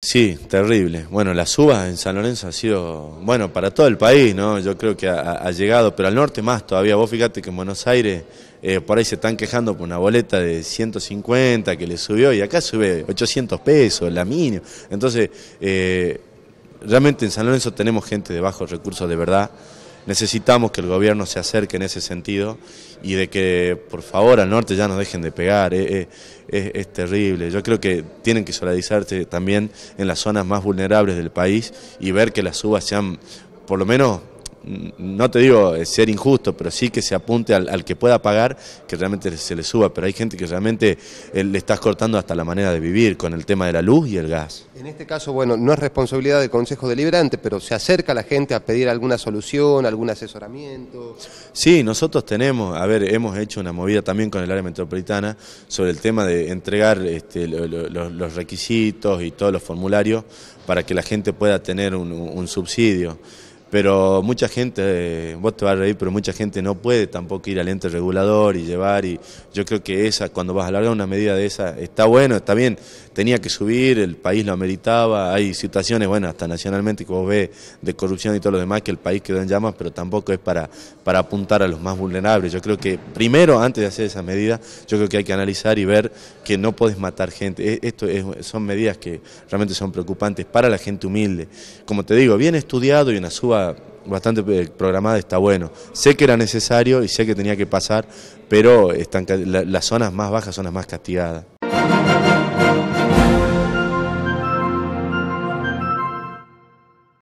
Sí, terrible. Bueno, las uvas en San Lorenzo ha sido, bueno, para todo el país, ¿no? Yo creo que ha, llegado, pero al norte más todavía. Vos fíjate que en Buenos Aires eh, por ahí se están quejando por una boleta de 150 que le subió y acá sube 800 pesos, la mínima. Entonces, eh, realmente en San Lorenzo tenemos gente de bajos recursos de verdad necesitamos que el gobierno se acerque en ese sentido y de que por favor al norte ya nos dejen de pegar, eh, eh, es, terrible. Yo creo que tienen que solidarizarse también en las zonas más vulnerables del país y ver que las uvas sean por lo menos no te digo eh, ser injusto, pero sí que se apunte al, que pueda pagar, que realmente se le suba, pero hay gente que realmente eh, le estás cortando hasta la manera de vivir con el tema de la luz y el gas. En este caso, bueno, no es responsabilidad del Consejo Deliberante, pero se acerca la gente a pedir alguna solución, algún asesoramiento. Sí, nosotros tenemos, a ver, hemos hecho una movida también con el área metropolitana sobre el tema de entregar este, los requisitos y todos los formularios para que la gente pueda tener un subsidio. Pero mucha gente, vos te vas a reír, pero mucha gente no puede tampoco ir al ente regulador y llevar. Y yo creo que esa, cuando vas a de una medida de esa, está bueno, está bien. Tenía que subir, el país lo ameritaba. Hay situaciones, bueno, hasta nacionalmente, que vos ves, de corrupción y todo lo demás, que el país quedó en llamas, pero tampoco es para, para apuntar a los más vulnerables. Yo creo que primero, antes de hacer esa medida, yo creo que hay que analizar y ver que no puedes matar gente. E, esto es, son medidas que realmente son preocupantes para la gente humilde. Como te digo, bien estudiado y una suba bastante eh, programada está bueno. Sé que era necesario y sé que tenía que pasar, pero están, las zonas más bajas son las más castigadas.